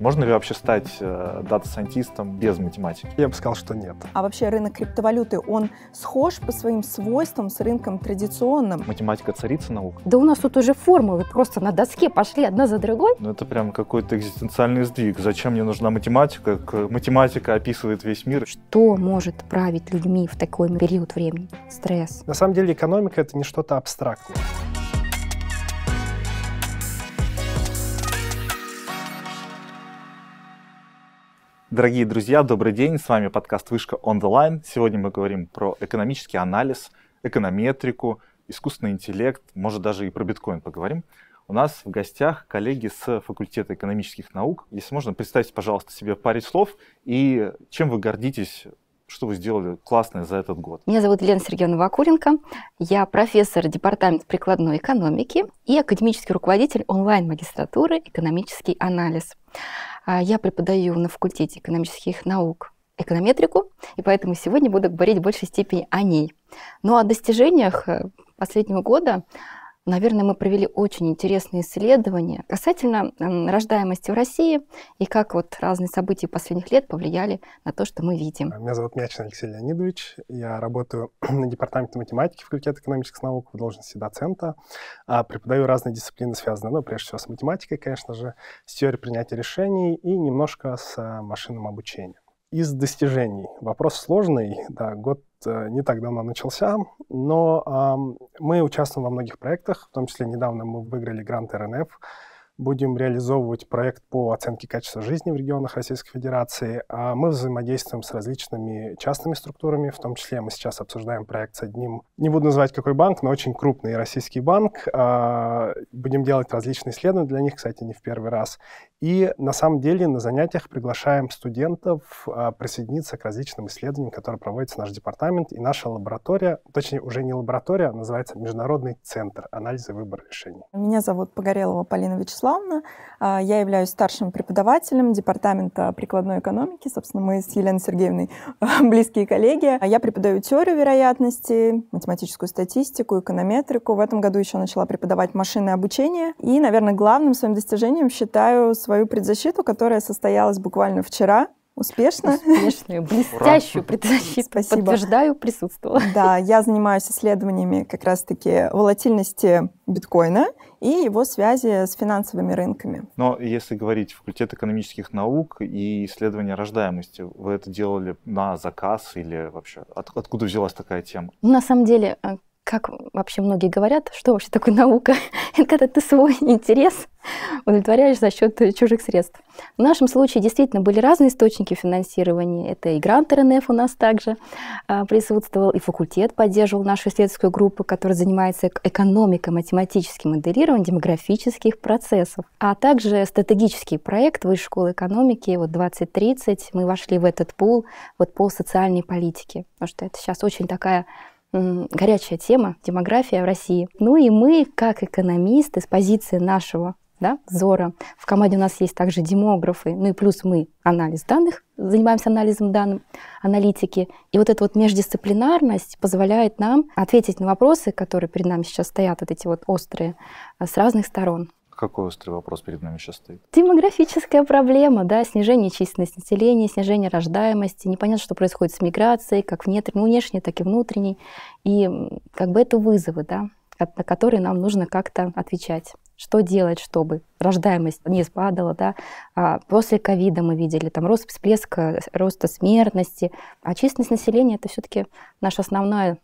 Можно ли вообще стать э, дата-сайентистом без математики? Я бы сказал, что нет. А вообще рынок криптовалюты, он схож по своим свойствам с рынком традиционным? Математика царица наук? Да у нас тут уже формулы просто на доске пошли одна за другой. Ну это прям какой-то экзистенциальный сдвиг. Зачем мне нужна математика? Математика описывает весь мир. Что может править людьми в такой период времени? Стресс. На самом деле экономика это не что-то абстрактное. Дорогие друзья, добрый день. С вами подкаст «Вышка онлайн. Сегодня мы говорим про экономический анализ, эконометрику, искусственный интеллект, может даже и про биткоин поговорим. У нас в гостях коллеги с факультета экономических наук. Если можно, представьте, пожалуйста, себе в паре слов и чем вы гордитесь что вы сделали классное за этот год? Меня зовут Лена Сергеевна Вакуренко. Я профессор департамента прикладной экономики и академический руководитель онлайн-магистратуры «Экономический анализ». А я преподаю на факультете экономических наук эконометрику, и поэтому сегодня буду говорить в большей степени о ней. Но ну, а о достижениях э, последнего года Наверное, мы провели очень интересные исследования касательно рождаемости в России и как вот разные события последних лет повлияли на то, что мы видим. Меня зовут Мячин Алексей Леонидович. Я работаю на департаменте математики факультета экономических наук в должности доцента. А преподаю разные дисциплины, связанные, ну, прежде всего, с математикой, конечно же, с теорией принятия решений и немножко с э, машинным обучением из достижений. Вопрос сложный, да, год э, не так давно начался, но э, мы участвуем во многих проектах, в том числе недавно мы выиграли грант РНФ, будем реализовывать проект по оценке качества жизни в регионах Российской Федерации. А мы взаимодействуем с различными частными структурами, в том числе мы сейчас обсуждаем проект с одним, не буду называть какой банк, но очень крупный российский банк. А, будем делать различные исследования для них, кстати, не в первый раз. И на самом деле на занятиях приглашаем студентов а, присоединиться к различным исследованиям, которые проводится наш департамент и наша лаборатория, точнее уже не лаборатория, а называется Международный центр анализа выбора решений. Меня зовут Погорелова Полина Вячеславовна Вячеславовна. Я являюсь старшим преподавателем Департамента прикладной экономики. Собственно, мы с Еленой Сергеевной а, близкие коллеги. А я преподаю теорию вероятности, математическую статистику, эконометрику. В этом году еще начала преподавать машинное обучение. И, наверное, главным своим достижением считаю свою предзащиту, которая состоялась буквально вчера. Успешно. Успешную, блестящую предзащиту, Спасибо. подтверждаю, присутствовала. Да, я занимаюсь исследованиями как раз-таки волатильности биткоина и его связи с финансовыми рынками. Но если говорить факультет экономических наук и исследования рождаемости, вы это делали на заказ или вообще от, откуда взялась такая тема? На самом деле, э, как вообще многие говорят, что вообще такое наука? Это когда ты свой интерес удовлетворяешь за счет чужих средств. В нашем случае действительно были разные источники финансирования. Это и грант РНФ у нас также а, присутствовал, и факультет поддерживал нашу исследовательскую группу, которая занимается экономикой, математическим моделированием демографических процессов. А также стратегический проект Высшей школы экономики, вот 2030, мы вошли в этот пул вот по социальной политике, потому что это сейчас очень такая горячая тема, демография в России. Ну и мы, как экономисты, с позиции нашего да, взора, в команде у нас есть также демографы, ну и плюс мы анализ данных, занимаемся анализом данных, аналитики. И вот эта вот междисциплинарность позволяет нам ответить на вопросы, которые перед нами сейчас стоят, вот эти вот острые, а, с разных сторон какой острый вопрос перед нами сейчас стоит? Демографическая проблема, да, снижение численности населения, снижение рождаемости, непонятно, что происходит с миграцией, как ну, внешней, так и внутренней. И как бы это вызовы, да, на которые нам нужно как-то отвечать что делать, чтобы рождаемость не спадала, да. А после ковида мы видели там рост всплеска, роста смертности, а численность населения это все-таки наш основной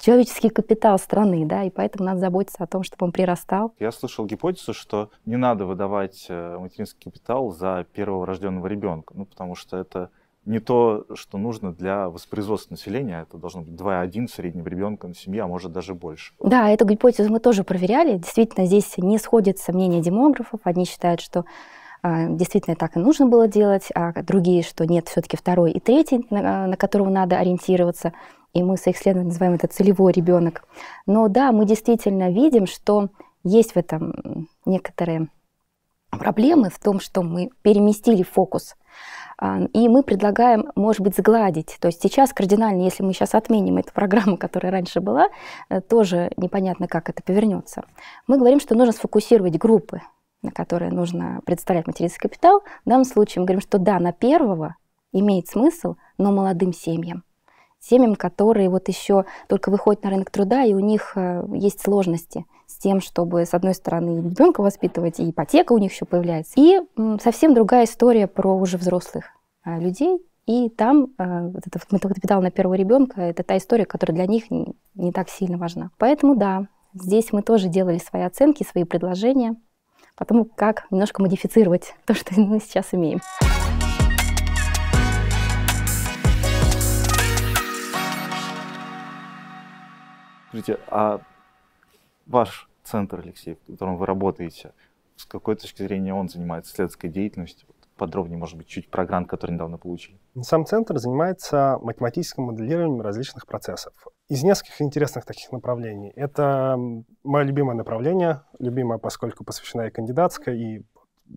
человеческий капитал страны, да, и поэтому надо заботиться о том, чтобы он прирастал. Я слышал гипотезу, что не надо выдавать э, материнский капитал за первого рожденного ребенка, ну, потому что это не то, что нужно для воспроизводства населения. Это должно быть 2,1 среднего ребенка на семье, а может даже больше. Да, эту гипотезу мы тоже проверяли. Действительно, здесь не сходятся мнения демографов. Одни считают, что а, действительно так и нужно было делать, а другие, что нет, все-таки второй и третий, на, на которого надо ориентироваться и мы с их исследованием называем это целевой ребенок. Но да, мы действительно видим, что есть в этом некоторые проблемы в том, что мы переместили фокус. А, и мы предлагаем, может быть, сгладить. То есть сейчас кардинально, если мы сейчас отменим эту программу, которая раньше была, э, тоже непонятно, как это повернется. Мы говорим, что нужно сфокусировать группы, на которые нужно представлять материнский капитал. В данном случае мы говорим, что да, на первого имеет смысл, но молодым семьям семьям, которые вот еще только выходят на рынок труда, и у них э, есть сложности с тем, чтобы, с одной стороны, ребенка воспитывать, и ипотека у них еще появляется. И совсем другая история про уже взрослых э, людей. И там э, вот этот капитал на первого ребенка – это та история, которая для них не, не так сильно важна. Поэтому да, здесь мы тоже делали свои оценки, свои предложения, потому как немножко модифицировать то, что мы сейчас имеем. Скажите, а ваш центр, Алексей, в котором вы работаете, с какой точки зрения он занимается исследовательской деятельностью? Подробнее, может быть, чуть про грант, который недавно получили. Ну, сам центр занимается математическим моделированием различных процессов. Из нескольких интересных таких направлений. Это мое любимое направление, любимое, поскольку посвящена и кандидатской, и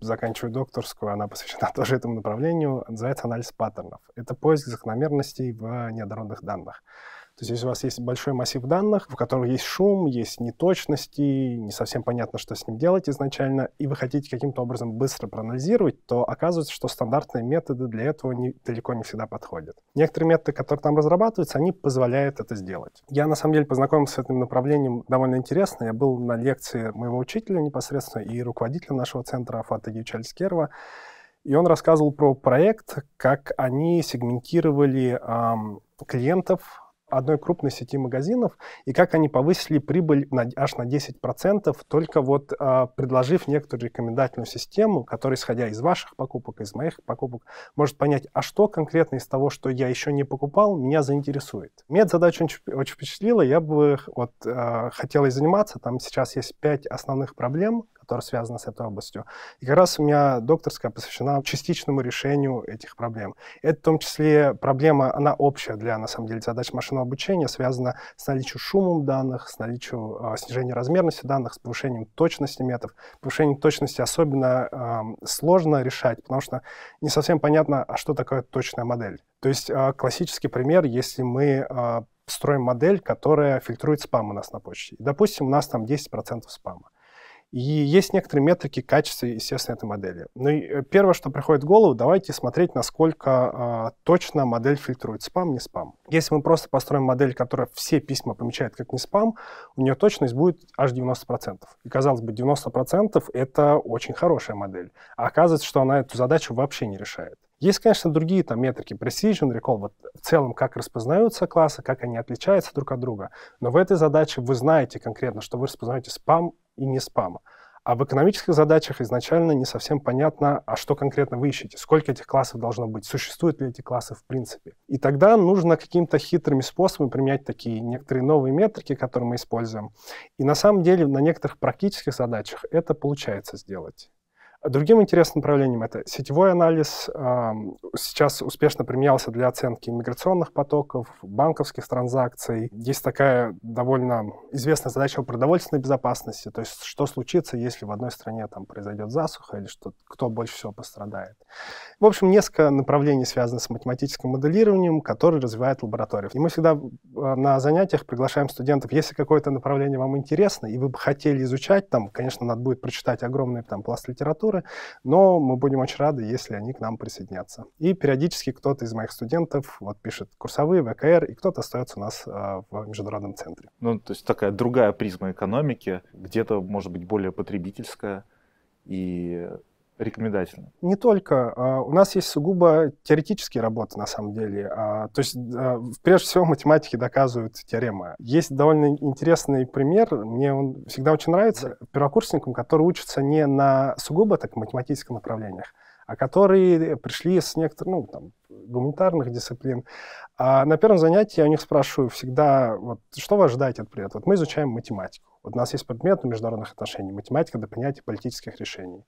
заканчиваю докторскую, она посвящена тоже этому направлению, называется анализ паттернов. Это поиск закономерностей в неоднородных данных. То есть у вас есть большой массив данных, в котором есть шум, есть неточности, не совсем понятно, что с ним делать изначально, и вы хотите каким-то образом быстро проанализировать, то оказывается, что стандартные методы для этого не, далеко не всегда подходят. Некоторые методы, которые там разрабатываются, они позволяют это сделать. Я, на самом деле, познакомился с этим направлением довольно интересно. Я был на лекции моего учителя непосредственно и руководителя нашего центра Афата Гевчальскерова, и он рассказывал про проект, как они сегментировали эм, клиентов одной крупной сети магазинов, и как они повысили прибыль на, аж на 10%, только вот э, предложив некоторую рекомендательную систему, которая, исходя из ваших покупок, из моих покупок, может понять, а что конкретно из того, что я еще не покупал, меня заинтересует. Мне эта задача очень, очень впечатлила, я бы вот, э, хотел и заниматься. Там сейчас есть пять основных проблем, которая связана с этой областью. И как раз у меня докторская посвящена частичному решению этих проблем. Это в том числе проблема, она общая для, на самом деле, задач машинного обучения, связана с наличием шумом данных, с наличием э, снижения размерности данных, с повышением точности методов. Повышение точности особенно э, сложно решать, потому что не совсем понятно, а что такое точная модель. То есть э, классический пример, если мы э, строим модель, которая фильтрует спам у нас на почте. допустим, у нас там 10% спама. И есть некоторые метрики качества, естественно, этой модели. Ну и э, первое, что приходит в голову, давайте смотреть, насколько э, точно модель фильтрует спам, не спам. Если мы просто построим модель, которая все письма помечает как не спам, у нее точность будет аж 90%. И, казалось бы, 90% — это очень хорошая модель. А оказывается, что она эту задачу вообще не решает. Есть, конечно, другие там метрики, precision, recall, вот в целом, как распознаются классы, как они отличаются друг от друга. Но в этой задаче вы знаете конкретно, что вы распознаете спам и не спама. А в экономических задачах изначально не совсем понятно, а что конкретно вы ищете, сколько этих классов должно быть, существуют ли эти классы в принципе. И тогда нужно каким-то хитрыми способами применять такие некоторые новые метрики, которые мы используем. И на самом деле на некоторых практических задачах это получается сделать. Другим интересным направлением это сетевой анализ. Сейчас успешно применялся для оценки миграционных потоков, банковских транзакций. Есть такая довольно известная задача о продовольственной безопасности, то есть что случится, если в одной стране там произойдет засуха или что, кто больше всего пострадает. В общем, несколько направлений связаны с математическим моделированием, которые развивает лаборатория. И мы всегда а, на занятиях приглашаем студентов, если какое-то направление вам интересно и вы бы хотели изучать, там, конечно, надо будет прочитать огромный там, пласт литературы, магистратуры, но мы будем очень рады, если они к нам присоединятся. И периодически кто-то из моих студентов вот пишет курсовые, ВКР, и кто-то остается у нас э, в международном центре. Ну, то есть такая другая призма экономики, где-то, может быть, более потребительская, и рекомендательно? Не только. А, у нас есть сугубо теоретические работы, на самом деле. А, то есть, а, прежде всего, математики доказывают теоремы. Есть довольно интересный пример, мне он всегда очень нравится, первокурсникам, которые учатся не на сугубо так математических направлениях, а которые пришли с некоторых, ну, там, гуманитарных дисциплин. А на первом занятии я у них спрашиваю всегда, вот, что вы ожидаете от предмета? Вот мы изучаем математику. Вот у нас есть предмет международных отношений, математика для принятия политических решений.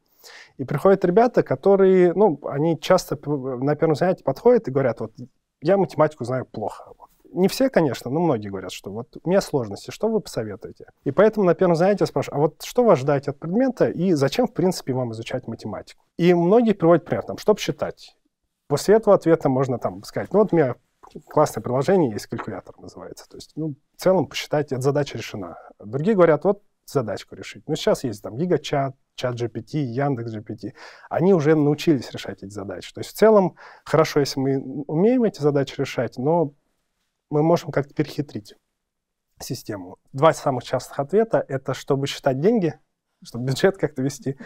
И приходят ребята, которые, ну, они часто на первом занятии подходят и говорят, вот я математику знаю плохо. Не все, конечно, но многие говорят, что вот у меня сложности, что вы посоветуете? И поэтому на первом занятии я спрашиваю, а вот что вас ждать от предмета и зачем, в принципе, вам изучать математику? И многие приводят пример, там, чтобы считать. После этого ответа можно там сказать, ну вот у меня классное приложение есть, калькулятор называется. То есть, ну, в целом посчитать, эта задача решена. Другие говорят, вот задачку решить. Но ну, сейчас есть там гигачат, чат GPT, Яндекс GPT. Они уже научились решать эти задачи. То есть в целом хорошо, если мы умеем эти задачи решать, но мы можем как-то перехитрить систему. Два самых частых ответа — это чтобы считать деньги, чтобы бюджет как-то вести.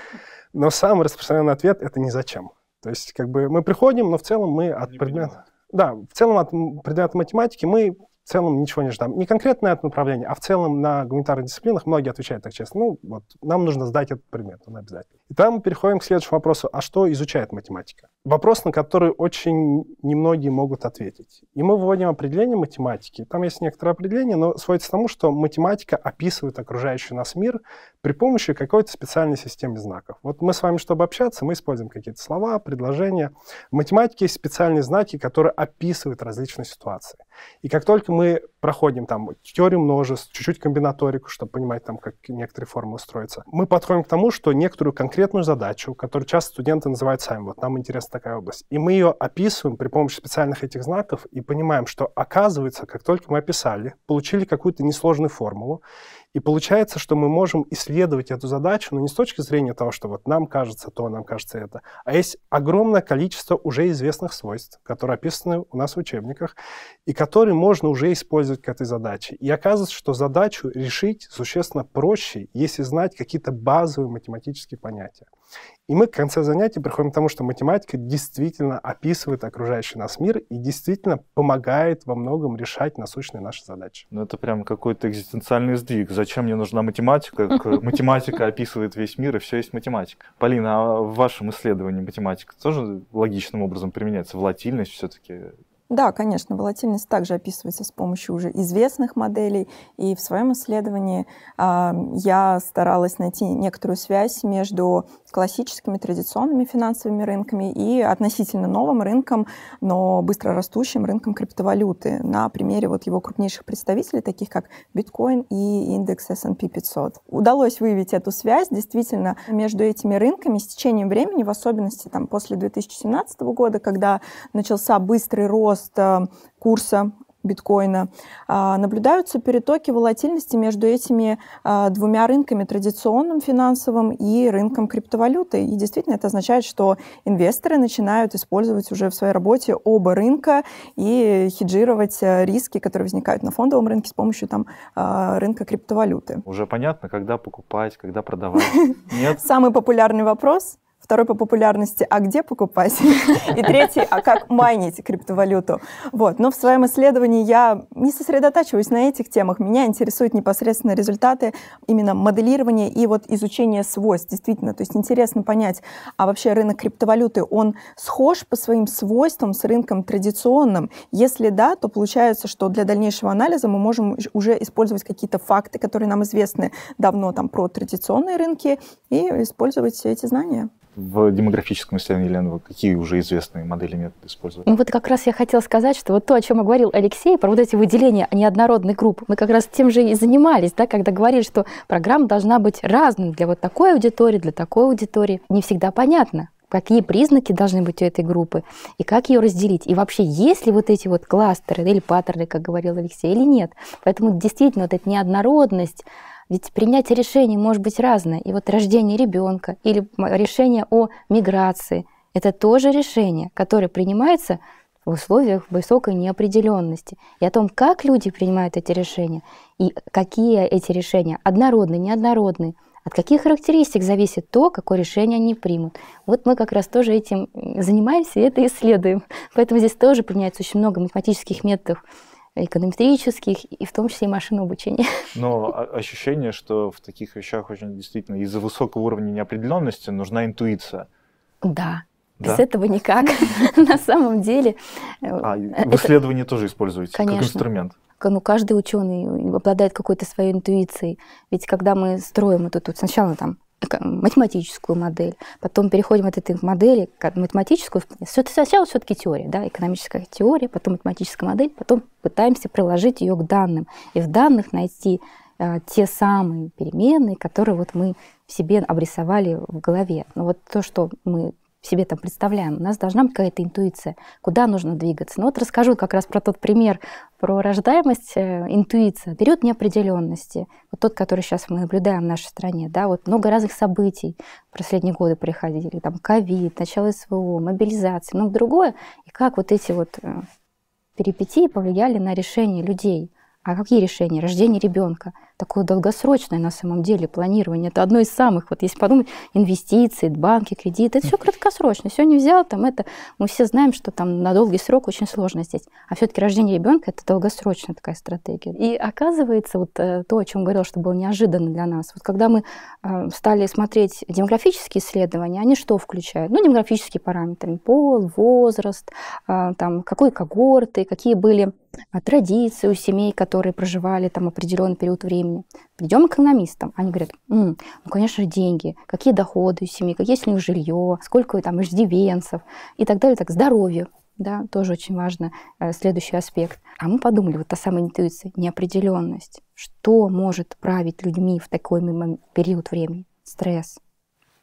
Но самый распространенный ответ — это не зачем. То есть как бы мы приходим, но в целом мы от предмета... Да, в целом от предмета математики мы в целом ничего не ждем, Не конкретно это направление, а в целом на гуманитарных дисциплинах многие отвечают так честно. Ну, вот, нам нужно сдать этот предмет, он обязательно. И там мы переходим к следующему вопросу, а что изучает математика? Вопрос, на который очень немногие могут ответить. И мы вводим определение математики. Там есть некоторое определение, но сводится к тому, что математика описывает окружающий нас мир при помощи какой-то специальной системы знаков. Вот мы с вами, чтобы общаться, мы используем какие-то слова, предложения. В математике есть специальные знаки, которые описывают различные ситуации. И как только мы проходим там теорию множеств, чуть-чуть комбинаторику, чтобы понимать, там, как некоторые формы устроятся, мы подходим к тому, что некоторую конкретную конкретную задачу, которую часто студенты называют сами, вот нам интересна такая область. И мы ее описываем при помощи специальных этих знаков и понимаем, что оказывается, как только мы описали, получили какую-то несложную формулу, и получается, что мы можем исследовать эту задачу, но не с точки зрения того, что вот нам кажется то, нам кажется это, а есть огромное количество уже известных свойств, которые описаны у нас в учебниках, и которые можно уже использовать к этой задаче. И оказывается, что задачу решить существенно проще, если знать какие-то базовые математические понятия. И мы к концу занятия приходим к тому, что математика действительно описывает окружающий нас мир и действительно помогает во многом решать насущные наши задачи. Ну, это прям какой-то экзистенциальный сдвиг. Зачем мне нужна математика? Математика описывает весь мир, и все есть математика. Полина, а в вашем исследовании математика тоже логичным образом применяется? Волатильность все-таки да, конечно, волатильность также описывается с помощью уже известных моделей, и в своем исследовании э, я старалась найти некоторую связь между классическими традиционными финансовыми рынками и относительно новым рынком, но быстро растущим рынком криптовалюты на примере вот его крупнейших представителей, таких как биткоин и индекс S&P 500. Удалось выявить эту связь действительно между этими рынками с течением времени, в особенности там, после 2017 года, когда начался быстрый рост роста курса биткоина, а, наблюдаются перетоки волатильности между этими а, двумя рынками, традиционным финансовым и рынком криптовалюты. И действительно это означает, что инвесторы начинают использовать уже в своей работе оба рынка и хеджировать э, риски, которые возникают на фондовом рынке с помощью там, а, рынка криптовалюты. Уже понятно, когда покупать, когда продавать? Нет? Самый популярный вопрос второй по популярности «А где покупать?» и третий «А как майнить криптовалюту?». Вот. Но в своем исследовании я не сосредотачиваюсь на этих темах. Меня интересуют непосредственно результаты именно моделирования и вот изучения свойств. Действительно, то есть интересно понять, а вообще рынок криптовалюты, он схож по своим свойствам с рынком традиционным? Если да, то получается, что для дальнейшего анализа мы можем уже использовать какие-то факты, которые нам известны давно там про традиционные рынки, и использовать все эти знания в демографическом исследовании, какие уже известные модели методы использовать? Ну вот как раз я хотела сказать, что вот то, о чем говорил Алексей, про вот эти выделения неоднородных групп, мы как раз тем же и занимались, да, когда говорили, что программа должна быть разной для вот такой аудитории, для такой аудитории. Не всегда понятно, какие признаки должны быть у этой группы, и как ее разделить. И вообще, есть ли вот эти вот кластеры или паттерны, как говорил Алексей, или нет. Поэтому действительно вот эта неоднородность ведь принятие решений может быть разное. И вот рождение ребенка или решение о миграции – это тоже решение, которое принимается в условиях высокой неопределенности. И о том, как люди принимают эти решения, и какие эти решения – однородные, неоднородные, от каких характеристик зависит то, какое решение они примут. Вот мы как раз тоже этим занимаемся и это исследуем. Поэтому здесь тоже применяется очень много математических методов эконометрических, и в том числе и машинного обучения. Но ощущение, что в таких вещах очень действительно из-за высокого уровня неопределенности нужна интуиция. Да, без да? этого никак, на самом деле. Э, а, э, в исследовании это... тоже используете Конечно. как инструмент? Ну, каждый ученый обладает какой-то своей интуицией. Ведь когда мы строим вот тут, сначала там математическую модель, потом переходим от этой модели к математическую. Сначала все-таки теория, да, экономическая теория, потом математическая модель, потом пытаемся приложить ее к данным и в данных найти э, те самые переменные, которые вот мы в себе обрисовали в голове. Но ну вот то, что мы в себе там представляем, у нас должна быть какая-то интуиция, куда нужно двигаться. Ну вот расскажу как раз про тот пример про рождаемость, э, интуиция, берет неопределенности, вот тот, который сейчас мы наблюдаем в нашей стране, да, вот много разных событий в последние годы приходили, там ковид, начало СВО, мобилизация, много другое, и как вот эти вот э, перипетии повлияли на решение людей. А какие решения? Рождение ребенка. Такое долгосрочное на самом деле планирование. Это одно из самых, вот если подумать, инвестиции, банки, кредиты. Это все краткосрочно. Сегодня взял, там это, мы все знаем, что там на долгий срок очень сложно здесь. А все-таки рождение ребенка это долгосрочная такая стратегия. И оказывается, вот э, то, о чем говорил, что было неожиданно для нас, вот когда мы э, стали смотреть демографические исследования, они что включают? Ну, демографические параметры, пол, возраст, э, там, какой когорты, какие были традиции у семей, которые проживали там определенный период времени. Придем к экономистам. Они говорят, М, ну, конечно, деньги, какие доходы у семьи, какие есть у них жилье, сколько там иждивенцев и так далее. Так, здоровье, да, тоже очень важно, э, следующий аспект. А мы подумали, вот та самая интуиция, неопределенность. Что может править людьми в такой период времени? Стресс,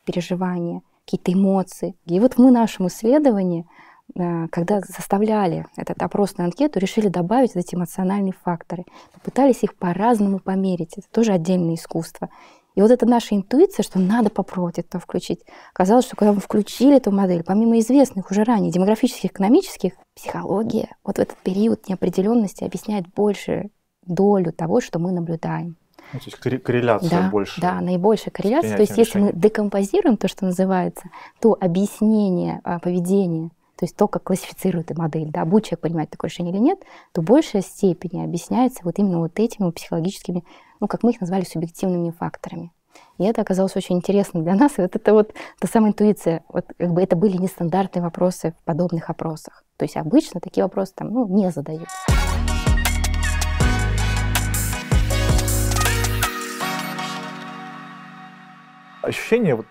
переживания, какие-то эмоции. И вот мы в нашем исследовании Э, когда составляли этот опрос на анкету, решили добавить эти эмоциональные факторы. Попытались их по-разному померить. Это тоже отдельное искусство. И вот это наша интуиция, что надо попробовать это включить. Оказалось, что когда мы включили эту модель, помимо известных уже ранее демографических, экономических, психология вот в этот период неопределенности объясняет большую долю того, что мы наблюдаем. Ну, то есть корреляция да, больше. Да, наибольшая корреляция. То есть решения. если мы декомпозируем то, что называется, то объяснение а, поведения – то есть то, как классифицирует модель, да, будет человек понимать такое решение или нет, то большая степени объясняется вот именно вот этими психологическими, ну, как мы их назвали, субъективными факторами. И это оказалось очень интересно для нас. И вот это вот та самая интуиция. Вот как бы это были нестандартные вопросы в подобных опросах. То есть обычно такие вопросы там, ну, не задают. Ощущение вот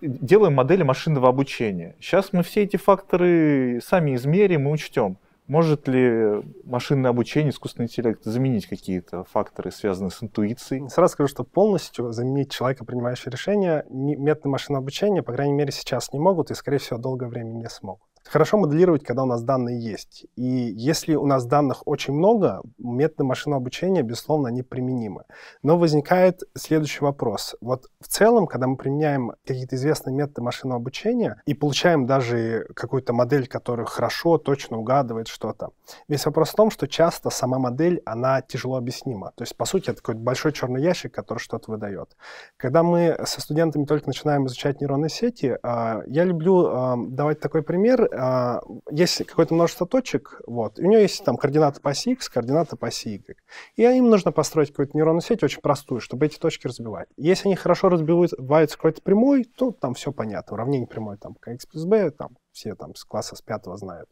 делаем модели машинного обучения. Сейчас мы все эти факторы сами измерим и учтем. Может ли машинное обучение, искусственный интеллект заменить какие-то факторы, связанные с интуицией? Сразу скажу, что полностью заменить человека, принимающего решения, методы машинного обучения, по крайней мере, сейчас не могут и, скорее всего, долгое время не смогут. Хорошо моделировать, когда у нас данные есть. И если у нас данных очень много, методы машинного обучения, безусловно, они применимы. Но возникает следующий вопрос. Вот в целом, когда мы применяем какие-то известные методы машинного обучения и получаем даже какую-то модель, которая хорошо, точно угадывает что-то, весь вопрос в том, что часто сама модель, она тяжело объяснима. То есть, по сути, это какой-то большой черный ящик, который что-то выдает. Когда мы со студентами только начинаем изучать нейронные сети, а, я люблю а, давать такой пример э, есть какое-то множество точек, вот, и у нее есть там координаты по оси x, координаты по оси y. И им нужно построить какую-то нейронную сеть очень простую, чтобы эти точки разбивать. Если они хорошо разбиваются какой-то прямой, то там все понятно. Уравнение прямой там kx плюс b, там все там с класса с пятого знают.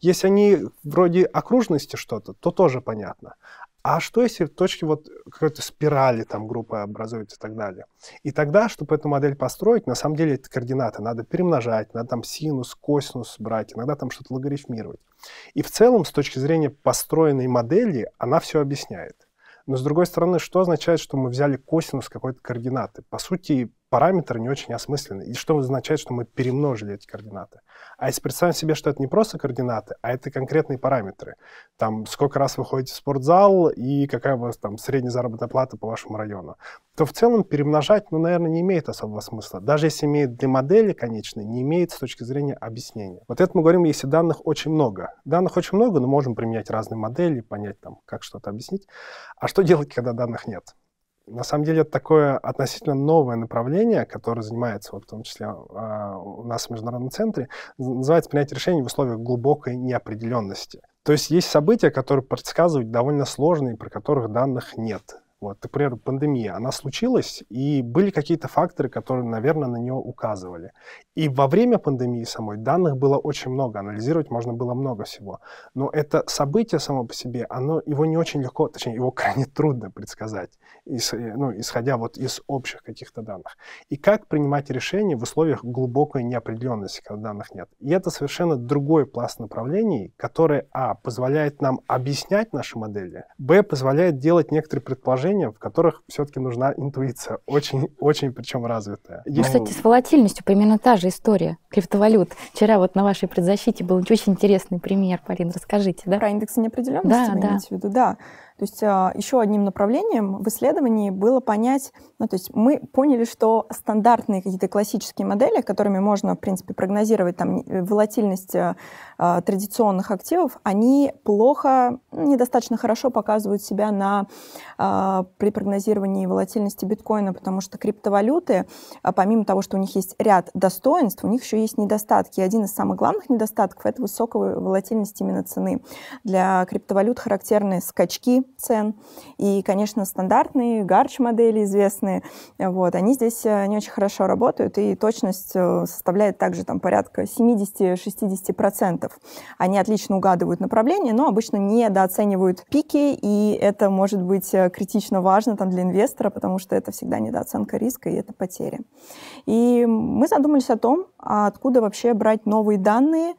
Если они вроде окружности что-то, то тоже понятно а что если точки вот какой-то спирали там группы образуются и так далее. И тогда, чтобы эту модель построить, на самом деле эти координаты надо перемножать, надо там синус, косинус брать, иногда там что-то логарифмировать. И в целом, с точки зрения построенной модели, она все объясняет. Но с другой стороны, что означает, что мы взяли косинус какой-то координаты? По сути, Параметр не очень осмысленный. И что означает, что мы перемножили эти координаты. А если представим себе, что это не просто координаты, а это конкретные параметры. Там, сколько раз вы ходите в спортзал и какая у вас там средняя заработная плата по вашему району, то в целом перемножать, ну, наверное, не имеет особого смысла. Даже если имеет для модели конечной, не имеет с точки зрения объяснения. Вот это мы говорим, если данных очень много. Данных очень много, но можем применять разные модели, понять там, как что-то объяснить. А что делать, когда данных нет? на самом деле это такое относительно новое направление, которое занимается, вот, в том числе а, у нас в Международном центре, называется принятие решений в условиях глубокой неопределенности. То есть есть события, которые предсказывать довольно сложные, про которых данных нет. Вот, например, пандемия, она случилась, и были какие-то факторы, которые, наверное, на нее указывали. И во время пандемии самой данных было очень много, анализировать можно было много всего. Но это событие само по себе, оно, его не очень легко, точнее, его крайне трудно предсказать, ис, э, ну, исходя вот из общих каких-то данных. И как принимать решения в условиях глубокой неопределенности, когда данных нет. И это совершенно другой пласт направлений, который, а, позволяет нам объяснять наши модели, б, позволяет делать некоторые предположения, приложения, в которых все-таки нужна интуиция, очень-очень причем развитая. Ну, кстати, с волатильностью примерно та же история криптовалют. Вчера вот на вашей предзащите был очень интересный пример, Полин, расскажите, да? Про индексы неопределенности да, вы да. имеете в виду? Да. То есть а, еще одним направлением в исследовании было понять, ну, то есть мы поняли, что стандартные какие-то классические модели, которыми можно, в принципе, прогнозировать там волатильность э, а, традиционных активов, они плохо, недостаточно хорошо показывают себя на, а, при прогнозировании волатильности биткоина, потому что криптовалюты, помимо того, что у них есть ряд достоинств, у них еще есть недостатки. И один из самых главных недостатков – это высокая волатильность именно цены. Для криптовалют характерны скачки цен. И, конечно, стандартные гарч-модели известные, вот, они здесь э, не очень хорошо работают, и точность э, составляет также там порядка 70-60%. Они отлично угадывают направление, но обычно недооценивают пики, и это может быть э, критично важно там для инвестора, потому что это всегда недооценка риска, и это потери. И мы задумались о том, а откуда вообще брать новые данные,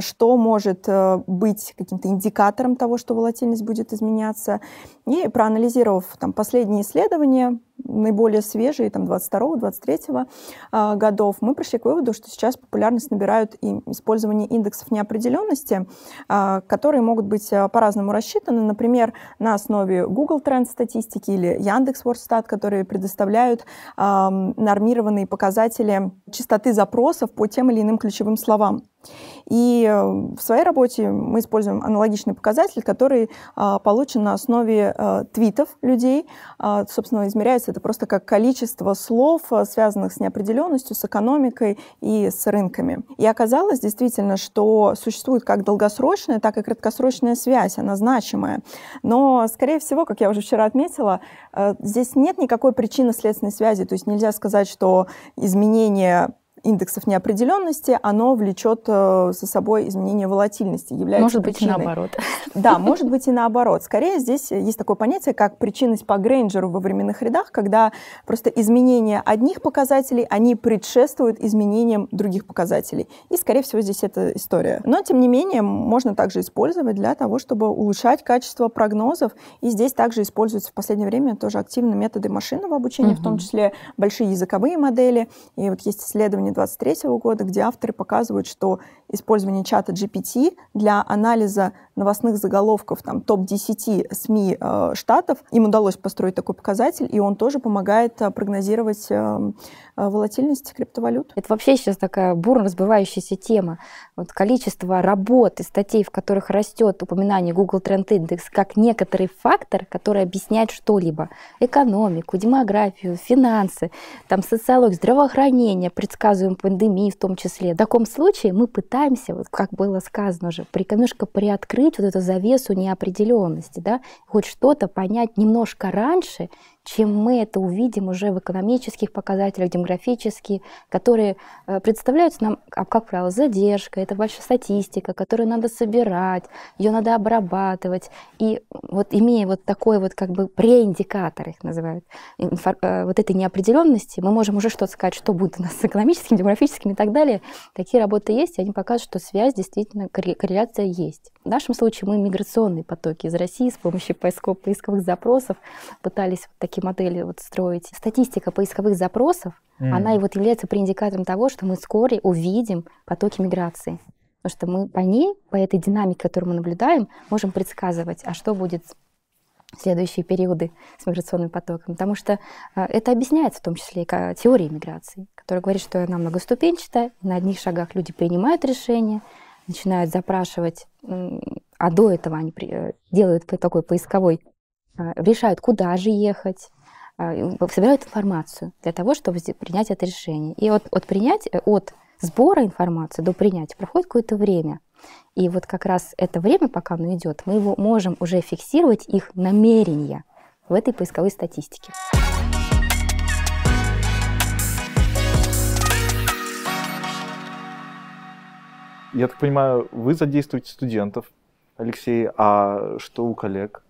что может быть каким-то индикатором того, что волатильность будет изменяться, заниматься И проанализировав там, последние исследования, наиболее свежие, там, 22-23 а, годов, мы пришли к выводу, что сейчас популярность набирают и использование индексов неопределенности, а, которые могут быть а, по-разному рассчитаны, например, на основе Google Тренд статистики или Яндекс Вордстат, которые предоставляют нормированные показатели частоты запросов по тем или иным ключевым словам. И э, в своей работе мы используем аналогичный показатель, который получен на основе э, твитов людей, э, собственно, измеряется это просто как количество слов, э, связанных с неопределенностью, с экономикой и с рынками. И оказалось действительно, что существует как долгосрочная, так и краткосрочная связь, она значимая. Но, скорее всего, как я уже вчера отметила, э, здесь нет никакой причинно-следственной связи, то есть нельзя сказать, что изменение индексов неопределенности, оно влечет со э, собой изменение волатильности. Является может причиной. быть и наоборот. Да, может быть и наоборот. Скорее здесь есть такое понятие, как причинность по Грейнджеру во временных рядах, когда просто изменения одних показателей, они предшествуют изменениям других показателей. И, скорее всего, здесь эта история. Но, тем не менее, можно также использовать для того, чтобы улучшать качество прогнозов. И здесь также используются в последнее время тоже активно методы машинного обучения, угу. в том числе большие языковые модели. И вот есть исследования 2023 года, где авторы показывают, что использование чата GPT для анализа новостных заголовков там, топ-10 СМИ э, штатов. Им удалось построить такой показатель, и он тоже помогает э, прогнозировать э, э волатильность криптовалют. Это вообще сейчас такая бурно разбывающаяся тема. Вот количество работ и статей, в которых растет упоминание Google Trend Index как некоторый фактор, который объясняет что-либо. Экономику, демографию, финансы, там, социологию, здравоохранение, предсказываем пандемии в том числе. В таком случае мы пытаемся пытаемся, вот как было сказано уже, немножко приоткрыть вот эту завесу неопределенности, да, хоть что-то понять немножко раньше, чем мы это увидим уже в экономических показателях, демографические, которые э, представляются нам, а, как правило, задержка, это большая статистика, которую надо собирать, ее надо обрабатывать. И вот имея вот такой вот как бы преиндикатор, их называют, э, вот этой неопределенности, мы можем уже что-то сказать, что будет у нас с экономическим, демографическим и так далее. Такие работы есть, и они показывают, что связь действительно, корреляция есть. В нашем случае мы миграционные потоки из России с помощью поисковых запросов пытались вот такие экономические модели вот строить. Статистика поисковых запросов, mm. она и вот является преиндикатором того, что мы скоро увидим потоки миграции. Потому что мы по ней, по этой динамике, которую мы наблюдаем, можем предсказывать, а что будет следующие периоды с миграционным потоком. Потому что а, это объясняется в том числе и теорией миграции, которая говорит, что она многоступенчатая, на одних шагах люди принимают решения, начинают запрашивать, а до этого они э, делают такой поисковой а, решают, куда же ехать, а, собирают информацию для того, чтобы принять это решение. И вот от принять, э, от сбора информации до принятия проходит какое-то время. И вот как раз это время, пока оно идет, мы его можем уже фиксировать их намерения в этой поисковой статистике. Я так понимаю, вы задействуете студентов, Алексей, а что у коллег?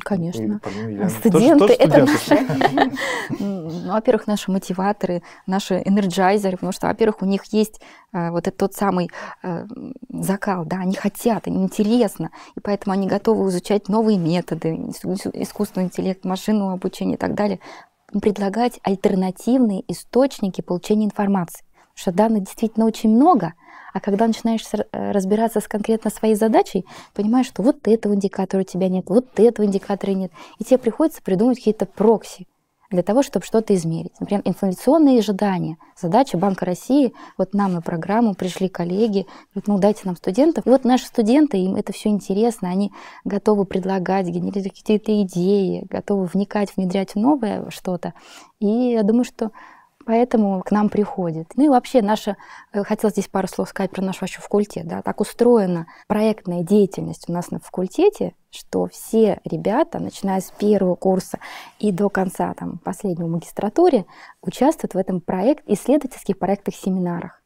Конечно. Ну, студенты, это наши, ну, во-первых, наши мотиваторы, наши энерджайзеры, потому что, во-первых, у них есть э, вот этот тот самый э, закал, да, они хотят, им интересно, и поэтому они готовы изучать новые методы, искусственный интеллект, машину обучения и так далее, предлагать альтернативные источники получения информации, потому что данных действительно очень много – а когда начинаешь э, разбираться с конкретно своей задачей, понимаешь, что вот этого индикатора у тебя нет, вот этого индикатора нет. И тебе приходится придумать какие-то прокси для того, чтобы что-то измерить. Например, инфляционные ожидания. Задача Банка России, вот нам на программу пришли коллеги, говорят, ну дайте нам студентов. И вот наши студенты, им это все интересно, они готовы предлагать, генерировать какие-то идеи, готовы вникать, внедрять в новое что-то. И я думаю, что Поэтому к нам приходит. Ну и вообще наша, э, хотела здесь пару слов сказать про наш вообще факультет. Да, так устроена проектная деятельность у нас на факультете, что все ребята, начиная с первого курса и до конца там, последнего магистратуре, участвуют в этом проект, исследовательских проектах, семинарах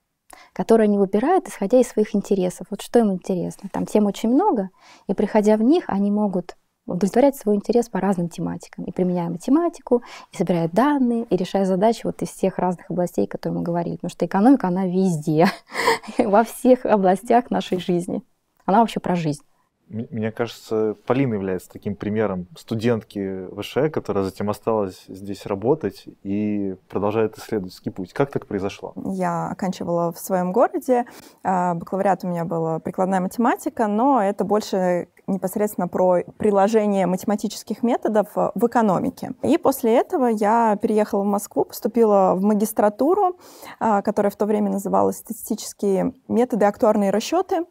которые они выбирают, исходя из своих интересов. Вот что им интересно. Там тем очень много, и приходя в них, они могут удовлетворять свой интерес по разным тематикам. И применяя математику, и собирая данные, и решая задачи вот из всех разных областей, о которых мы говорили. Потому что экономика, она везде, во всех областях нашей жизни. Она вообще про жизнь. Мне кажется, Полина является таким примером студентки ВШЭ, которая затем осталась здесь работать и продолжает исследовательский путь. Как так произошло? Я оканчивала в своем городе. А, бакалавриат у меня была прикладная математика, но это больше непосредственно про приложение математических методов э, в экономике. И после этого я переехала в Москву, поступила в магистратуру, а, которая в то время называлась «Статистические методы актуарные расчеты».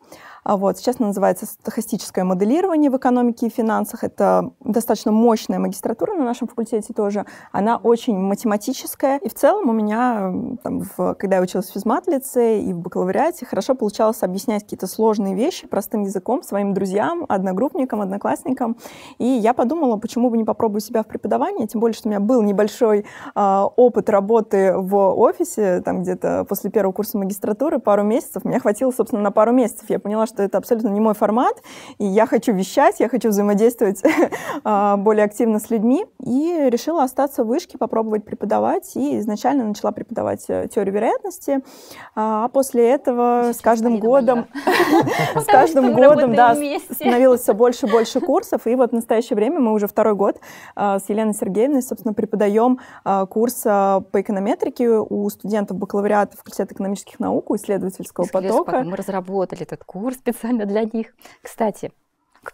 А вот. Сейчас она называется «Стохастическое моделирование в экономике и финансах». Это достаточно мощная магистратура на нашем факультете тоже. Она очень математическая. И в целом у меня, там, в, когда я училась в физмат-лице и в бакалавриате, хорошо получалось объяснять какие-то сложные вещи простым языком своим друзьям, одногруппникам, одноклассникам. И я подумала, почему бы не попробую себя в преподавании, тем более, что у меня был небольшой э, опыт работы в офисе, там где-то после первого курса магистратуры, пару месяцев. Мне хватило, собственно, на пару месяцев. Я поняла, что что это абсолютно не мой формат, и я хочу вещать, я хочу взаимодействовать а, более активно с людьми, и решила остаться в вышке, попробовать преподавать, и изначально начала преподавать э, теорию вероятности, а, а после этого с каждым годом, с каждым годом, да, становилось все больше и больше курсов, и вот в настоящее время мы уже второй год э, с Еленой Сергеевной, собственно, преподаем э, курс по эконометрике у студентов бакалавриата факультета экономических наук, у исследовательского потока. Мы разработали этот курс, специально для них. Кстати,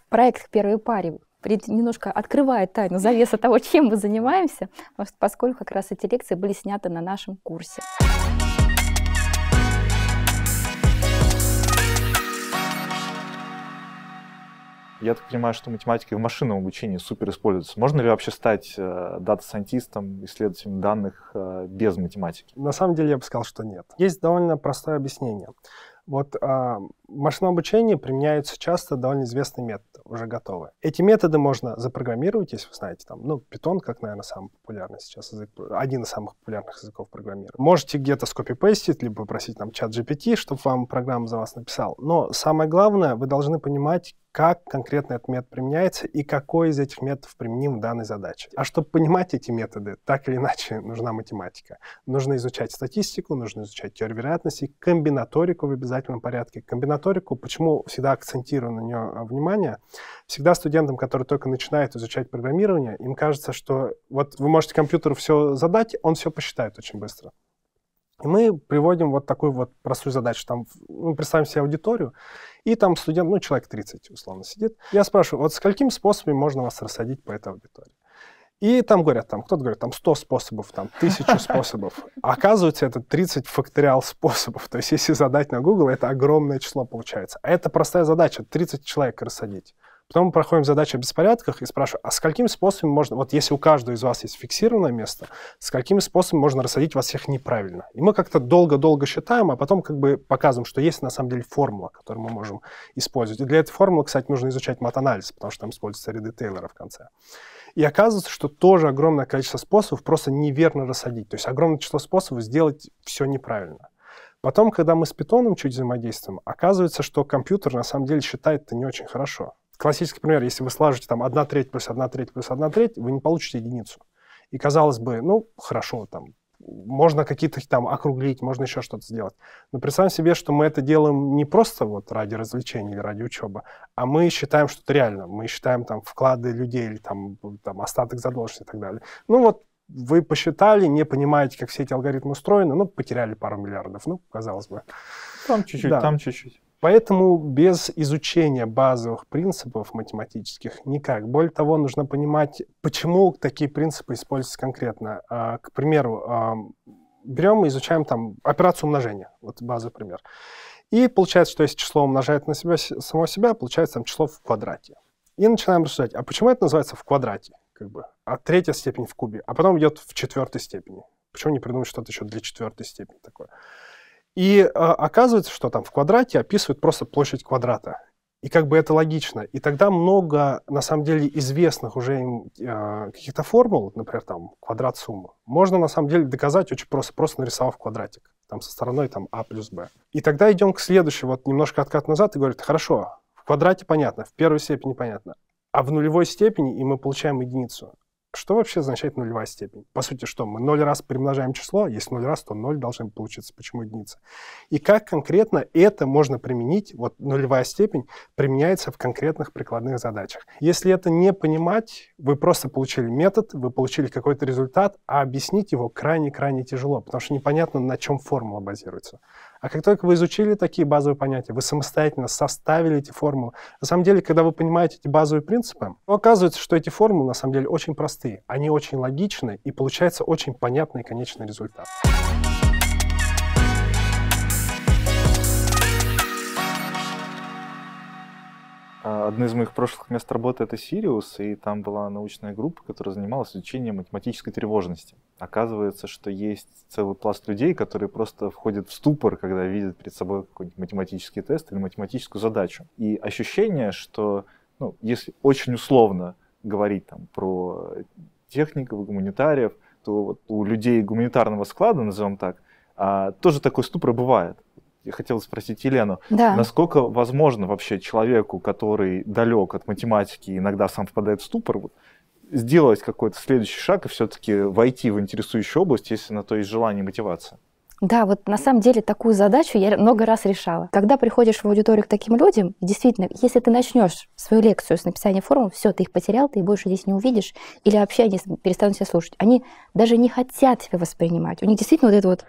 проект «Первые паре» немножко открывает тайну завеса того, чем мы занимаемся, поскольку как раз эти лекции были сняты на нашем курсе. Я так понимаю, что математика и в машинном обучении супер используется. Можно ли вообще стать э, дата-сайентистом, исследователем данных э, без математики? На самом деле я бы сказал, что нет. Есть довольно простое объяснение. Вот а, в машинном обучении применяются часто довольно известные методы, уже готовы. Эти методы можно запрограммировать, если вы знаете, там, ну, Python, как, наверное, самый популярный сейчас язык, один из самых популярных языков программирования. Можете где-то скопипейстить, либо попросить там чат GPT, чтобы вам программа за вас написал. Но самое главное, вы должны понимать, как конкретно этот метод применяется и какой из этих методов применим в данной задаче. А чтобы понимать эти методы, так или иначе нужна математика. Нужно изучать статистику, нужно изучать теорию вероятности, комбинаторику в обязательном порядке. Комбинаторика риторику, почему всегда акцентирую на нее а, внимание, всегда студентам, которые только начинают изучать программирование, им кажется, что вот вы можете компьютеру все задать, он все посчитает очень быстро. И мы приводим вот такую вот простую задачу. Там, мы ну, представим себе аудиторию, и там студент, ну, человек 30, условно, сидит. Я спрашиваю, вот скольким способами можно вас рассадить по этой аудитории? И там говорят, там кто-то говорит, там 100 способов, там 1000 способов. Оказывается, это 30 факториал способов. То есть если задать на Google, это огромное число получается. А это простая задача, 30 человек рассадить. Потом мы проходим задачу о беспорядках и спрашиваем, а с каким способом можно, вот если у каждого из вас есть фиксированное место, с какими способами можно рассадить вас всех неправильно? И мы как-то долго-долго считаем, а потом как бы показываем, что есть на самом деле формула, которую мы можем использовать. И для этой формулы, кстати, нужно изучать матанализ, потому что там используются ряды Тейлора в конце. И оказывается, что тоже огромное количество способов просто неверно рассадить. То есть огромное число способов сделать все неправильно. Потом, когда мы с питоном чуть взаимодействуем, оказывается, что компьютер на самом деле считает это не очень хорошо. Классический пример, если вы сложите там 1 треть плюс 1 треть плюс 1 треть, вы не получите единицу. И казалось бы, ну, хорошо, там, можно какие-то там округлить, можно еще что-то сделать. Но представим себе, что мы это делаем не просто вот ради развлечения или ради учебы, а мы считаем что-то реально. Мы считаем там вклады людей или там, там остаток задолженности и так далее. Ну вот вы посчитали, не понимаете, как все эти алгоритмы устроены, ну, потеряли пару миллиардов, ну, казалось бы. Там чуть-чуть, да. там чуть-чуть. Поэтому без изучения базовых принципов математических никак. Более того, нужно понимать, почему такие принципы используются конкретно. А, к примеру, а, берем и изучаем там операцию умножения. Вот базовый пример. И получается, что если число умножает на себя, самого себя, получается там число в квадрате. И начинаем рассуждать, а почему это называется в квадрате? Как бы, а третья степень в кубе, а потом идет в четвертой степени. Почему не придумать что-то еще для четвертой степени такое? И а, оказывается, что там в квадрате описывают просто площадь квадрата. И как бы это логично. И тогда много, на самом деле, известных уже э, каких-то формул, например, там квадрат суммы, можно на самом деле доказать очень просто, просто нарисовав квадратик, там со стороной там а плюс b. И тогда идем к следующему, вот немножко откат назад и говорит, хорошо, в квадрате понятно, в первой степени понятно, а в нулевой степени и мы получаем единицу. Что вообще означает нулевая степень? По сути, что мы ноль раз примножаем число, если ноль раз, то ноль должен получиться, почему единица? И как конкретно это можно применить, вот нулевая степень применяется в конкретных прикладных задачах. Если это не понимать, вы просто получили метод, вы получили какой-то результат, а объяснить его крайне-крайне тяжело, потому что непонятно, на чем формула базируется. А как только вы изучили такие базовые понятия, вы самостоятельно составили эти формулы. На самом деле, когда вы понимаете эти базовые принципы, то оказывается, что эти формулы на самом деле очень простые, они очень логичны и получается очень понятный конечный результат. А, Одно из моих прошлых мест работы — это Сириус, и там была научная группа, которая занималась изучением математической тревожности. Оказывается, что есть целый пласт людей, которые просто входят в ступор, когда видят перед собой какой-нибудь математический тест или математическую задачу. И ощущение, что, ну, если очень условно говорить там про техников, гуманитариев, то вот у людей гуманитарного склада, назовем так, а, тоже такой ступор бывает хотела спросить Елену, да. насколько возможно вообще человеку, который далек от математики, иногда сам впадает в ступор, вот, сделать какой-то следующий шаг и все-таки войти в интересующую область, если на то есть желание и мотивация? Да, вот на самом деле такую задачу я много раз решала. Когда приходишь в аудиторию к таким людям, действительно, если ты начнешь свою лекцию с написания формул, все, ты их потерял, ты их больше здесь не увидишь, или вообще они перестанут тебя слушать. Они даже не хотят тебя воспринимать. У них действительно вот это вот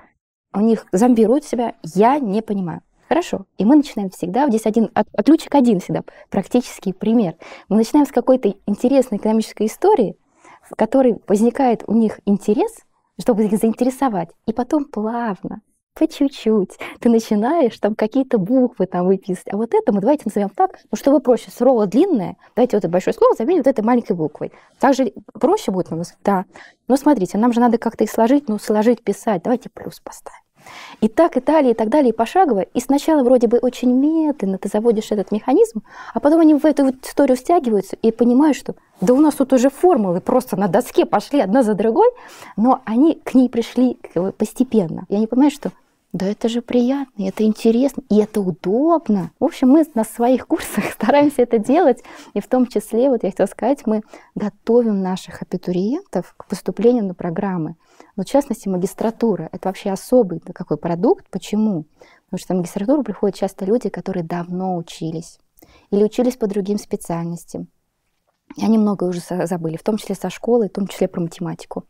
у них зомбируют себя, я не понимаю. Хорошо. И мы начинаем всегда, здесь один, от, отлучек один всегда, практический пример. Мы начинаем с какой-то интересной экономической истории, в которой возникает у них интерес, чтобы их заинтересовать, и потом плавно, по чуть-чуть. Ты начинаешь там какие-то буквы там выписывать. А вот это мы давайте назовем так, ну, чтобы проще. Слово длинное, давайте вот это большое слово заменим вот этой маленькой буквой. также проще будет нам сказать? Да. Но смотрите, нам же надо как-то их сложить, ну, сложить, писать. Давайте плюс поставим. И так, и далее, и так далее, и пошагово. И сначала вроде бы очень медленно ты заводишь этот механизм, а потом они в эту вот историю втягиваются и понимают, что да у нас тут уже формулы просто на доске пошли одна за другой, но они к ней пришли постепенно. И они понимают, что да это же приятно, это интересно, и это удобно. В общем, мы на своих курсах стараемся это делать, и в том числе, вот я хотела сказать, мы готовим наших абитуриентов к поступлению на программы. Но, ну, в частности, магистратура. Это вообще особый какой продукт. Почему? Потому что в магистратуру приходят часто люди, которые давно учились или учились по другим специальностям. И они многое уже забыли, в том числе со школы, в том числе про математику.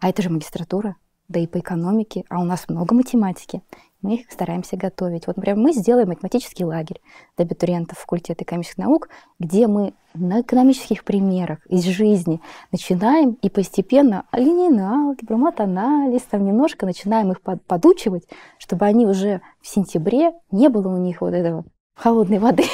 А это же магистратура, да и по экономике, а у нас много математики. Мы их стараемся готовить. Вот, например, мы сделаем математический лагерь для абитуриентов факультета экономических наук, где мы на экономических примерах из жизни начинаем и постепенно линейную алгебру, матанализ, там немножко начинаем их под, подучивать, чтобы они уже в сентябре, не было у них вот этого холодной воды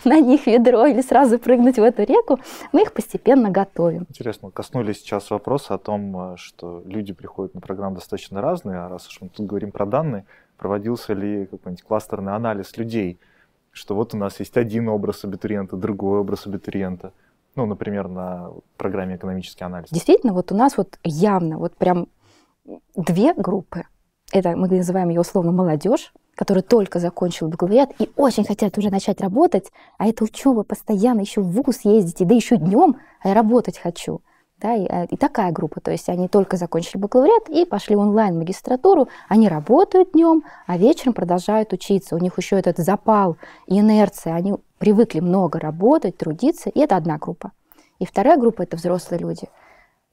на них ведро или сразу прыгнуть в эту реку, мы их постепенно готовим. Интересно, коснулись сейчас вопроса о том, э, что люди приходят на программы достаточно разные, а раз уж мы тут говорим про данные, проводился ли какой-нибудь кластерный анализ людей, что вот у нас есть один образ абитуриента, другой образ абитуриента, ну, например, на программе экономический анализ. Действительно, вот у нас вот явно, вот прям две группы. Это мы называем ее условно молодежь, которые только закончили бакалавриат и очень хотят уже начать работать, а это учеба постоянно, еще в ВУЗ и да еще днем, а я работать хочу. Да, и, э, и такая группа, то есть они только закончили бакалавриат и пошли онлайн-магистратуру, они работают днем, а вечером продолжают учиться. У них еще этот запал, инерция, они привыкли много работать, трудиться, и это одна группа. И вторая группа – это взрослые люди,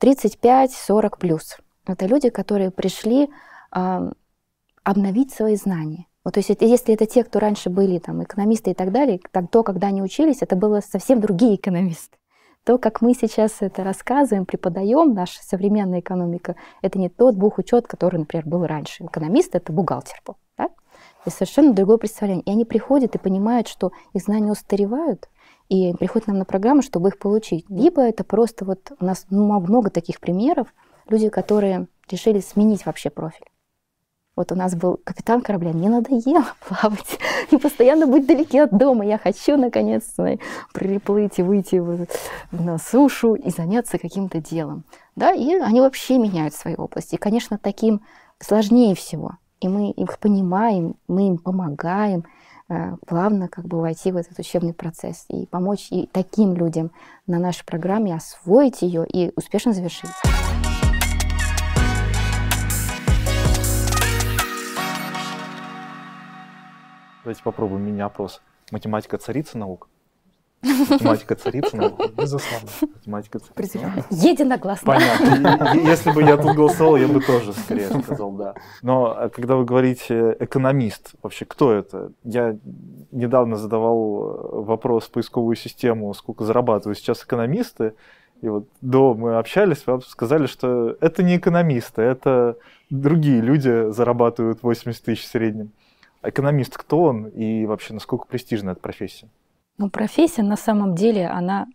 35-40+. плюс. Это люди, которые пришли э, обновить свои знания. Вот, то есть если это те, кто раньше были там, экономисты и так далее, там, то, когда они учились, это было совсем другие экономисты. То, как мы сейчас это рассказываем, преподаем, наша современная экономика, это не тот бухучет, который, например, был раньше. Экономист – это бухгалтер был. Да? То совершенно другое представление. И они приходят и понимают, что их знания устаревают, и приходят нам на программу, чтобы их получить. Либо это просто вот у нас ну, много таких примеров, люди, которые решили сменить вообще профиль. Вот у нас был капитан корабля, мне надоело плавать, и постоянно быть далеки от дома. Я хочу, наконец, приплыть и выйти на сушу и заняться каким-то делом. Да, и они вообще меняют свои области. И, конечно, таким сложнее всего. И мы их понимаем, мы им помогаем э, плавно как бы войти в этот учебный процесс и помочь и таким людям на нашей программе освоить ее и успешно завершить. Давайте попробуем мини-опрос. Математика царица наук? Математика царица наук? Безусловно. Математика царица Единогласно. Понятно. Если бы я тут голосовал, я бы тоже скорее сказал да. Но э, когда вы говорите экономист, вообще кто это? Я недавно задавал э, вопрос в поисковую систему, сколько зарабатывают сейчас экономисты, и вот до мы общались, вам сказали, что это не экономисты, это другие люди зарабатывают 80 тысяч в среднем. Экономист кто он и вообще насколько престижна эта профессия? Ну, профессия на самом деле, она,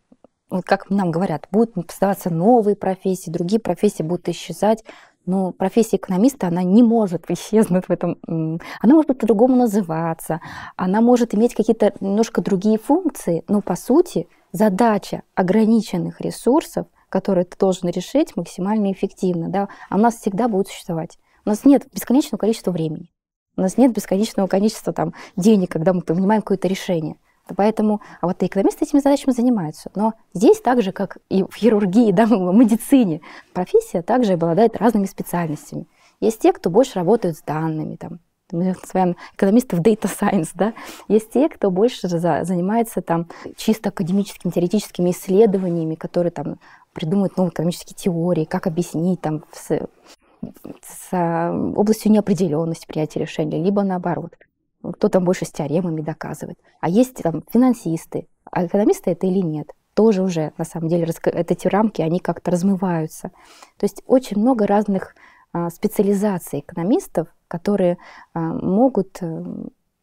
как нам говорят, будут создаваться новые профессии, другие профессии будут исчезать. Но профессия экономиста, она не может исчезнуть в этом. Она может быть по-другому называться, она может иметь какие-то немножко другие функции, но по сути задача ограниченных ресурсов, которые ты должен решить максимально эффективно, да, она всегда будет существовать. У нас нет бесконечного количества времени. У нас нет бесконечного количества там, денег, когда мы принимаем какое-то решение. Поэтому а вот экономисты этими задачами занимаются. Но здесь так же, как и в хирургии, да, в медицине, профессия также обладает разными специальностями. Есть те, кто больше работают с данными, там, мы называем экономистов data science, да, есть те, кто больше занимается там чисто академическими, теоретическими исследованиями, которые там придумывают новые экономические теории, как объяснить там с а, областью неопределенности принятия решения, либо наоборот, кто там больше с теоремами доказывает. А есть там финансисты, а экономисты это или нет тоже уже, на самом деле, эти рамки, они как-то размываются. То есть очень много разных а, специализаций экономистов, которые а, могут э,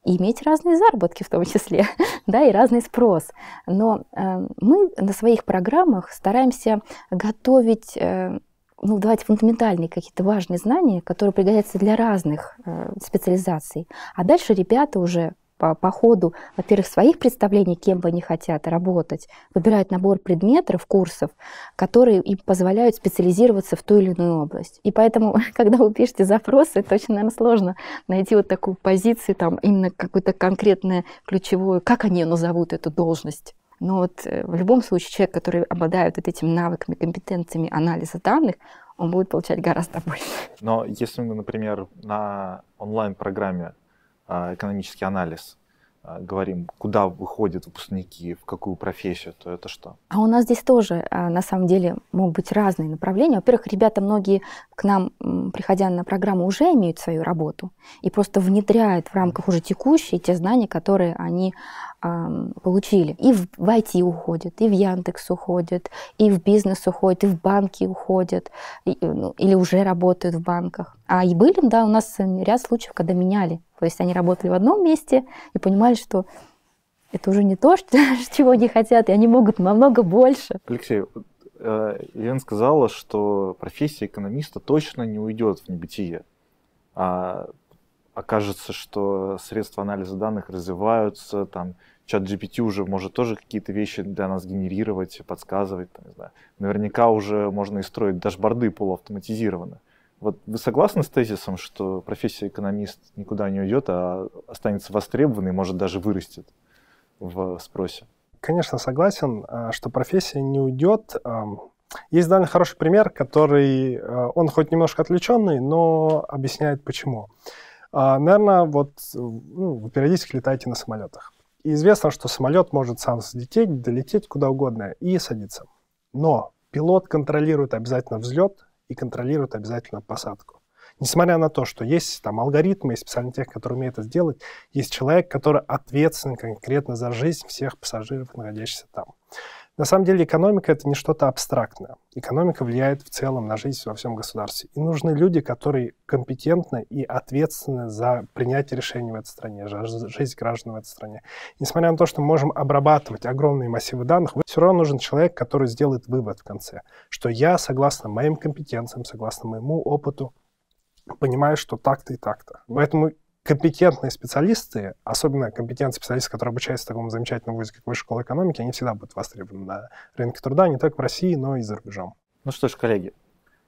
иметь разные заработки в том числе, да, и разный спрос. Но э, мы на своих программах стараемся готовить э, ну, давать фундаментальные какие-то важные знания, которые пригодятся для разных э, специализаций. А дальше ребята уже по, по ходу, во-первых, своих представлений, кем бы они хотят работать, выбирают набор предметов, курсов, которые им позволяют специализироваться в ту или иную область. И поэтому, когда вы пишете запросы, это очень, наверное, сложно найти вот такую позицию, там, именно какую-то конкретную ключевую, как они назовут эту должность. Но вот э, в любом случае человек, который обладает вот этими навыками, компетенциями анализа данных, он будет получать гораздо больше. Но если мы, например, на онлайн-программе а, экономический анализ а, говорим, куда выходят выпускники, в какую профессию, то это что? А у нас здесь тоже, а, на самом деле, могут быть разные направления. Во-первых, ребята многие к нам, приходя на программу, уже имеют свою работу и просто внедряют в рамках уже текущей те знания, которые они получили. И в IT уходят, и в Яндекс уходят, и в бизнес уходят, и в банки уходят, и, э, ну, или уже работают в банках. А и были, да, у нас э, ряд случаев, когда меняли. То есть они работали в одном месте и понимали, что это уже не то, что, чего они хотят, и они могут намного больше. Алексей, э, Елена сказала, что профессия экономиста точно не уйдет в небытие. А окажется, что средства анализа данных развиваются, там, чат GPT уже может тоже какие-то вещи для нас генерировать, подсказывать, там, не знаю. Наверняка уже можно и строить дашборды полуавтоматизированно. Вот вы согласны с тезисом, что профессия экономист никуда не уйдет, а останется востребованной, может, даже вырастет в спросе? Конечно, согласен, э, что профессия не уйдет. Эм, есть довольно хороший пример, который, э, он хоть немножко отвлеченный, но объясняет почему. Почему? А, наверное, вот ну, вы периодически летаете на самолетах. И известно, что самолет может сам взлететь, долететь куда угодно и садиться. Но пилот контролирует обязательно взлет и контролирует обязательно посадку. Несмотря на то, что есть там алгоритмы, есть специальные тех, которые умеют это сделать, есть человек, который ответственен конкретно за жизнь всех пассажиров, находящихся там. На самом деле экономика — это не что-то абстрактное. Экономика влияет в целом на жизнь во всем государстве. И нужны люди, которые компетентны и ответственны за принятие решений в этой стране, за жизнь граждан в этой стране. Несмотря на то, что мы можем обрабатывать огромные массивы данных, все равно нужен человек, который сделает вывод в конце, что я, согласно моим компетенциям, согласно моему опыту, понимаю, что так-то и так-то. Поэтому компетентные специалисты, особенно компетентные специалисты, которые обучаются в таком замечательном вузе, как Высшая школа экономики, они всегда будут востребованы на рынке труда, не только в России, но и за рубежом. Ну что ж, коллеги,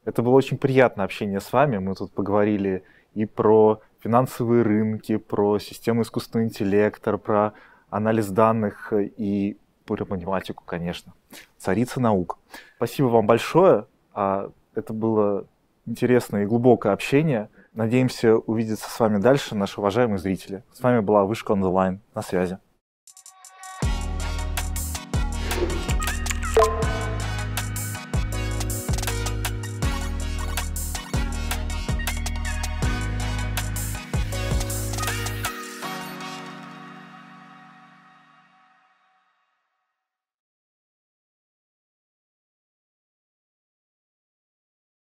это было очень приятное общение с вами. Мы тут поговорили и про финансовые рынки, про систему искусственного интеллекта, про анализ данных и про математику, конечно. Царица наук. Спасибо вам большое. А, это было интересное и глубокое общение. Надеемся увидеться с вами дальше, наши уважаемые зрители. С вами была Вышка онлайн. На связи.